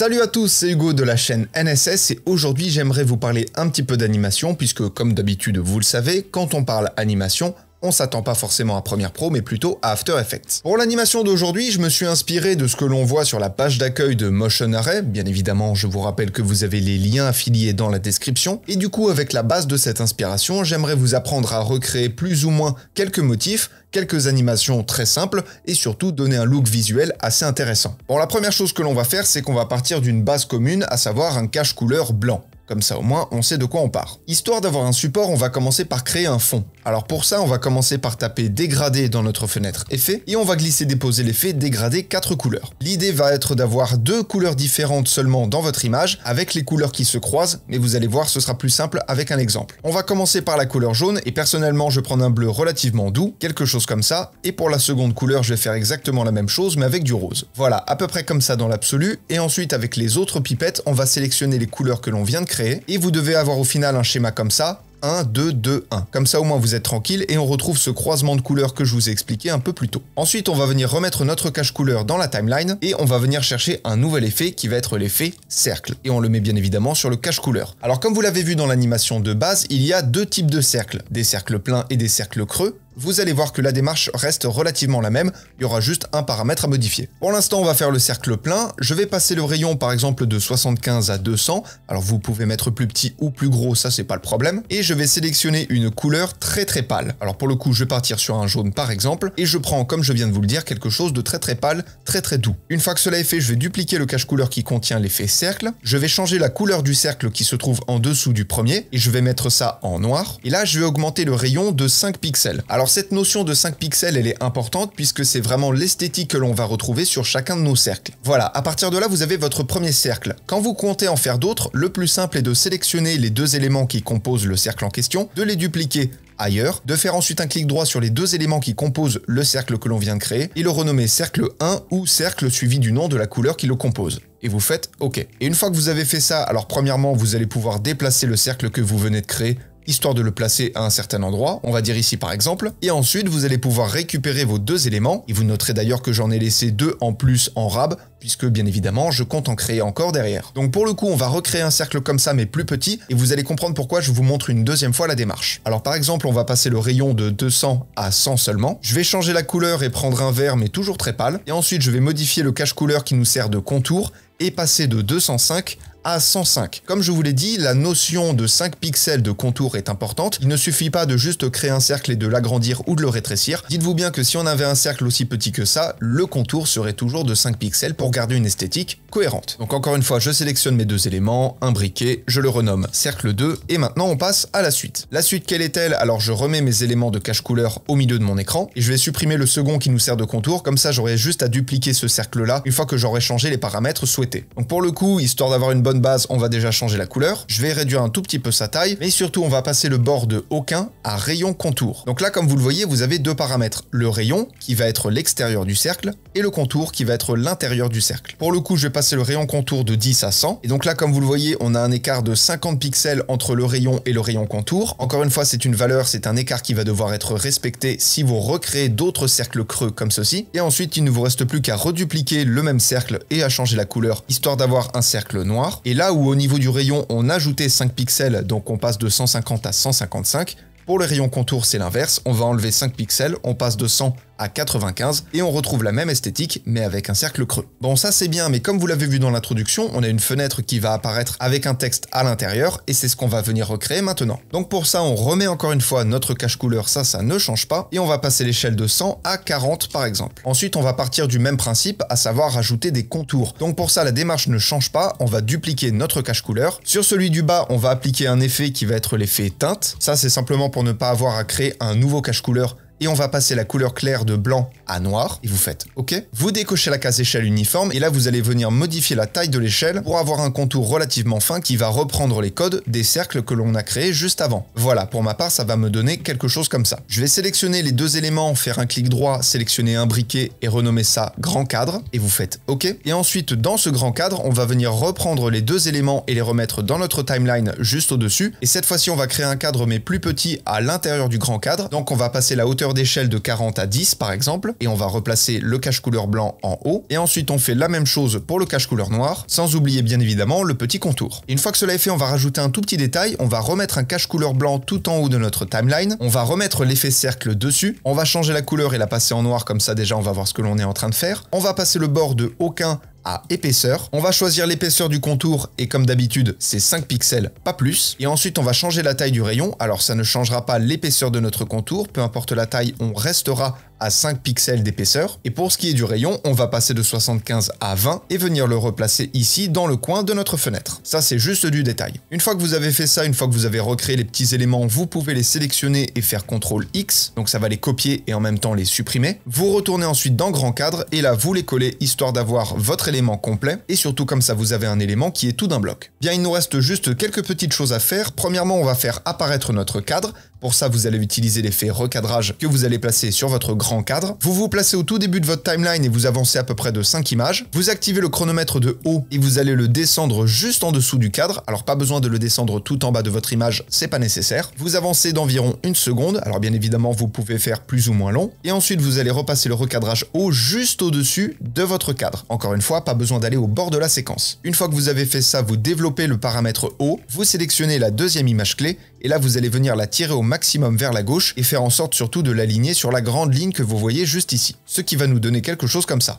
Salut à tous, c'est Hugo de la chaîne NSS et aujourd'hui j'aimerais vous parler un petit peu d'animation puisque comme d'habitude vous le savez, quand on parle animation, on s'attend pas forcément à Premiere Pro, mais plutôt à After Effects. Pour l'animation d'aujourd'hui, je me suis inspiré de ce que l'on voit sur la page d'accueil de Motion Array. Bien évidemment, je vous rappelle que vous avez les liens affiliés dans la description. Et du coup, avec la base de cette inspiration, j'aimerais vous apprendre à recréer plus ou moins quelques motifs, quelques animations très simples et surtout donner un look visuel assez intéressant. Bon, la première chose que l'on va faire, c'est qu'on va partir d'une base commune, à savoir un cache couleur blanc. Comme ça au moins on sait de quoi on part. Histoire d'avoir un support, on va commencer par créer un fond. Alors pour ça, on va commencer par taper dégradé dans notre fenêtre effet et on va glisser déposer l'effet dégradé 4 couleurs. L'idée va être d'avoir deux couleurs différentes seulement dans votre image avec les couleurs qui se croisent, mais vous allez voir ce sera plus simple avec un exemple. On va commencer par la couleur jaune et personnellement je prends un bleu relativement doux, quelque chose comme ça, et pour la seconde couleur je vais faire exactement la même chose mais avec du rose. Voilà, à peu près comme ça dans l'absolu et ensuite avec les autres pipettes on va sélectionner les couleurs que l'on vient de créer et vous devez avoir au final un schéma comme ça 1, 2, 2, 1. Comme ça au moins vous êtes tranquille et on retrouve ce croisement de couleurs que je vous ai expliqué un peu plus tôt. Ensuite on va venir remettre notre cache couleur dans la timeline et on va venir chercher un nouvel effet qui va être l'effet cercle. Et on le met bien évidemment sur le cache couleur. Alors comme vous l'avez vu dans l'animation de base, il y a deux types de cercles, des cercles pleins et des cercles creux vous allez voir que la démarche reste relativement la même, il y aura juste un paramètre à modifier. Pour l'instant, on va faire le cercle plein, je vais passer le rayon par exemple de 75 à 200, alors vous pouvez mettre plus petit ou plus gros, ça c'est pas le problème, et je vais sélectionner une couleur très très pâle. Alors pour le coup, je vais partir sur un jaune par exemple, et je prends, comme je viens de vous le dire, quelque chose de très très pâle, très très doux. Une fois que cela est fait, je vais dupliquer le cache couleur qui contient l'effet cercle, je vais changer la couleur du cercle qui se trouve en dessous du premier, et je vais mettre ça en noir, et là je vais augmenter le rayon de 5 pixels. Alors alors cette notion de 5 pixels, elle est importante puisque c'est vraiment l'esthétique que l'on va retrouver sur chacun de nos cercles. Voilà, à partir de là, vous avez votre premier cercle. Quand vous comptez en faire d'autres, le plus simple est de sélectionner les deux éléments qui composent le cercle en question, de les dupliquer ailleurs, de faire ensuite un clic droit sur les deux éléments qui composent le cercle que l'on vient de créer et le renommer cercle 1 ou cercle suivi du nom de la couleur qui le compose. Et vous faites OK. Et une fois que vous avez fait ça, alors premièrement, vous allez pouvoir déplacer le cercle que vous venez de créer histoire de le placer à un certain endroit, on va dire ici par exemple, et ensuite vous allez pouvoir récupérer vos deux éléments, et vous noterez d'ailleurs que j'en ai laissé deux en plus en rab, puisque bien évidemment je compte en créer encore derrière. Donc pour le coup on va recréer un cercle comme ça mais plus petit, et vous allez comprendre pourquoi je vous montre une deuxième fois la démarche. Alors par exemple on va passer le rayon de 200 à 100 seulement, je vais changer la couleur et prendre un vert mais toujours très pâle, et ensuite je vais modifier le cache couleur qui nous sert de contour, et passer de 205 à 105. Comme je vous l'ai dit, la notion de 5 pixels de contour est importante. Il ne suffit pas de juste créer un cercle et de l'agrandir ou de le rétrécir. Dites-vous bien que si on avait un cercle aussi petit que ça, le contour serait toujours de 5 pixels pour garder une esthétique cohérente. Donc encore une fois, je sélectionne mes deux éléments, un briquet, je le renomme cercle 2 et maintenant on passe à la suite. La suite quelle est-elle Alors je remets mes éléments de cache couleur au milieu de mon écran et je vais supprimer le second qui nous sert de contour, comme ça j'aurai juste à dupliquer ce cercle là une fois que j'aurai changé les paramètres souhaités. Donc pour le coup, histoire d'avoir une bonne base, on va déjà changer la couleur. Je vais réduire un tout petit peu sa taille, mais surtout on va passer le bord de aucun à rayon contour. Donc là, comme vous le voyez, vous avez deux paramètres. Le rayon, qui va être l'extérieur du cercle, et le contour, qui va être l'intérieur du cercle. Pour le coup, je vais passer le rayon contour de 10 à 100. Et donc là, comme vous le voyez, on a un écart de 50 pixels entre le rayon et le rayon contour. Encore une fois, c'est une valeur, c'est un écart qui va devoir être respecté si vous recréez d'autres cercles creux comme ceci. Et ensuite, il ne vous reste plus qu'à redupliquer le même cercle et à changer la couleur, histoire d'avoir un cercle noir. Et là où au niveau du rayon on ajoutait 5 pixels, donc on passe de 150 à 155, pour le rayon contour c'est l'inverse, on va enlever 5 pixels, on passe de 100 à à 95 et on retrouve la même esthétique mais avec un cercle creux. Bon ça c'est bien mais comme vous l'avez vu dans l'introduction on a une fenêtre qui va apparaître avec un texte à l'intérieur et c'est ce qu'on va venir recréer maintenant. Donc pour ça on remet encore une fois notre cache couleur ça ça ne change pas et on va passer l'échelle de 100 à 40 par exemple. Ensuite on va partir du même principe à savoir rajouter des contours. Donc pour ça la démarche ne change pas on va dupliquer notre cache couleur. Sur celui du bas on va appliquer un effet qui va être l'effet teinte. Ça c'est simplement pour ne pas avoir à créer un nouveau cache couleur et on va passer la couleur claire de blanc à noir et vous faites OK. Vous décochez la case échelle uniforme et là vous allez venir modifier la taille de l'échelle pour avoir un contour relativement fin qui va reprendre les codes des cercles que l'on a créés juste avant. Voilà, pour ma part ça va me donner quelque chose comme ça. Je vais sélectionner les deux éléments, faire un clic droit, sélectionner un briquet et renommer ça grand cadre et vous faites OK. Et ensuite dans ce grand cadre on va venir reprendre les deux éléments et les remettre dans notre timeline juste au-dessus et cette fois-ci on va créer un cadre mais plus petit à l'intérieur du grand cadre donc on va passer la hauteur d'échelle de 40 à 10 par exemple, et on va replacer le cache couleur blanc en haut, et ensuite on fait la même chose pour le cache couleur noir, sans oublier bien évidemment le petit contour. Une fois que cela est fait, on va rajouter un tout petit détail, on va remettre un cache couleur blanc tout en haut de notre timeline, on va remettre l'effet cercle dessus, on va changer la couleur et la passer en noir comme ça déjà on va voir ce que l'on est en train de faire, on va passer le bord de aucun à épaisseur. On va choisir l'épaisseur du contour et comme d'habitude c'est 5 pixels, pas plus. Et ensuite on va changer la taille du rayon, alors ça ne changera pas l'épaisseur de notre contour, peu importe la taille on restera à 5 pixels d'épaisseur. Et pour ce qui est du rayon, on va passer de 75 à 20 et venir le replacer ici dans le coin de notre fenêtre. Ça, c'est juste du détail. Une fois que vous avez fait ça, une fois que vous avez recréé les petits éléments, vous pouvez les sélectionner et faire CTRL X. Donc ça va les copier et en même temps les supprimer. Vous retournez ensuite dans Grand Cadre et là, vous les collez histoire d'avoir votre élément complet, et surtout comme ça vous avez un élément qui est tout d'un bloc. Bien, il nous reste juste quelques petites choses à faire. Premièrement, on va faire apparaître notre cadre, pour ça, vous allez utiliser l'effet recadrage que vous allez placer sur votre grand cadre. Vous vous placez au tout début de votre timeline et vous avancez à peu près de 5 images. Vous activez le chronomètre de haut et vous allez le descendre juste en dessous du cadre. Alors pas besoin de le descendre tout en bas de votre image, c'est pas nécessaire. Vous avancez d'environ une seconde. Alors bien évidemment, vous pouvez faire plus ou moins long. Et ensuite, vous allez repasser le recadrage haut juste au-dessus de votre cadre. Encore une fois, pas besoin d'aller au bord de la séquence. Une fois que vous avez fait ça, vous développez le paramètre haut, vous sélectionnez la deuxième image clé et là, vous allez venir la tirer au maximum vers la gauche et faire en sorte surtout de l'aligner sur la grande ligne que vous voyez juste ici. Ce qui va nous donner quelque chose comme ça.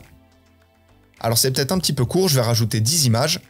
Alors c'est peut-être un petit peu court, je vais rajouter 10 images.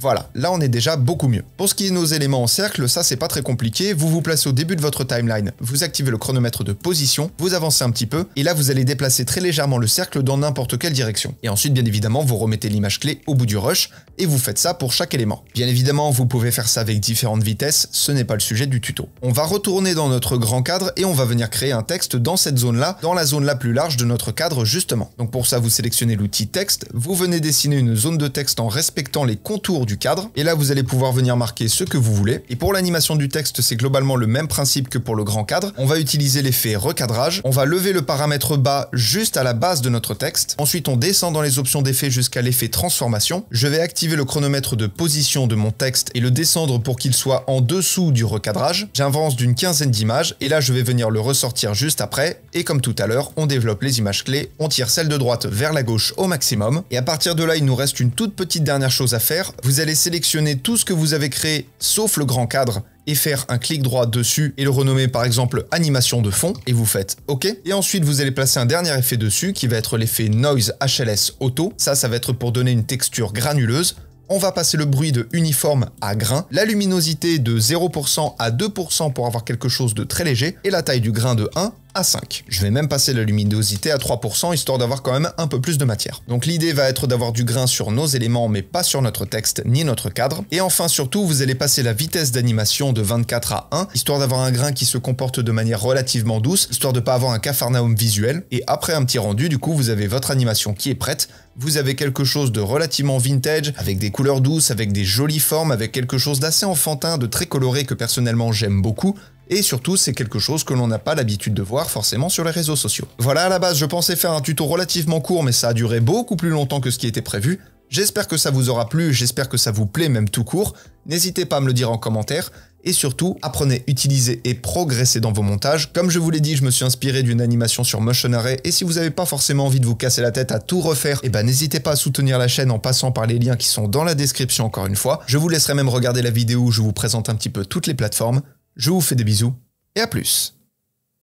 Voilà, là on est déjà beaucoup mieux. Pour ce qui est de nos éléments en cercle, ça c'est pas très compliqué, vous vous placez au début de votre timeline, vous activez le chronomètre de position, vous avancez un petit peu, et là vous allez déplacer très légèrement le cercle dans n'importe quelle direction. Et ensuite bien évidemment vous remettez l'image clé au bout du rush, et vous faites ça pour chaque élément. Bien évidemment vous pouvez faire ça avec différentes vitesses, ce n'est pas le sujet du tuto. On va retourner dans notre grand cadre et on va venir créer un texte dans cette zone là, dans la zone la plus large de notre cadre justement. Donc pour ça vous sélectionnez l'outil texte, vous venez dessiner une zone de texte en respectant les contours cadre. Et là, vous allez pouvoir venir marquer ce que vous voulez. Et pour l'animation du texte, c'est globalement le même principe que pour le grand cadre. On va utiliser l'effet recadrage. On va lever le paramètre bas juste à la base de notre texte. Ensuite, on descend dans les options d'effet jusqu'à l'effet transformation. Je vais activer le chronomètre de position de mon texte et le descendre pour qu'il soit en dessous du recadrage. J'avance d'une quinzaine d'images et là, je vais venir le ressortir juste après. Et comme tout à l'heure, on développe les images clés, on tire celle de droite vers la gauche au maximum. Et à partir de là, il nous reste une toute petite dernière chose à faire. Vous vous allez sélectionner tout ce que vous avez créé sauf le grand cadre et faire un clic droit dessus et le renommer par exemple animation de fond et vous faites OK. Et ensuite vous allez placer un dernier effet dessus qui va être l'effet Noise HLS Auto. Ça, ça va être pour donner une texture granuleuse on va passer le bruit de uniforme à grain, la luminosité de 0% à 2% pour avoir quelque chose de très léger, et la taille du grain de 1 à 5. Je vais même passer la luminosité à 3%, histoire d'avoir quand même un peu plus de matière. Donc l'idée va être d'avoir du grain sur nos éléments, mais pas sur notre texte ni notre cadre. Et enfin surtout, vous allez passer la vitesse d'animation de 24 à 1, histoire d'avoir un grain qui se comporte de manière relativement douce, histoire de pas avoir un cafarnaum visuel. Et après un petit rendu, du coup, vous avez votre animation qui est prête, vous avez quelque chose de relativement vintage, avec des couleurs douces, avec des jolies formes, avec quelque chose d'assez enfantin, de très coloré que personnellement j'aime beaucoup, et surtout, c'est quelque chose que l'on n'a pas l'habitude de voir forcément sur les réseaux sociaux. Voilà, à la base, je pensais faire un tuto relativement court, mais ça a duré beaucoup plus longtemps que ce qui était prévu. J'espère que ça vous aura plu, j'espère que ça vous plaît même tout court. N'hésitez pas à me le dire en commentaire. Et surtout, apprenez, utilisez et progressez dans vos montages. Comme je vous l'ai dit, je me suis inspiré d'une animation sur Motion Array, et si vous n'avez pas forcément envie de vous casser la tête à tout refaire, eh ben n'hésitez pas à soutenir la chaîne en passant par les liens qui sont dans la description encore une fois. Je vous laisserai même regarder la vidéo où je vous présente un petit peu toutes les plateformes. Je vous fais des bisous et à plus.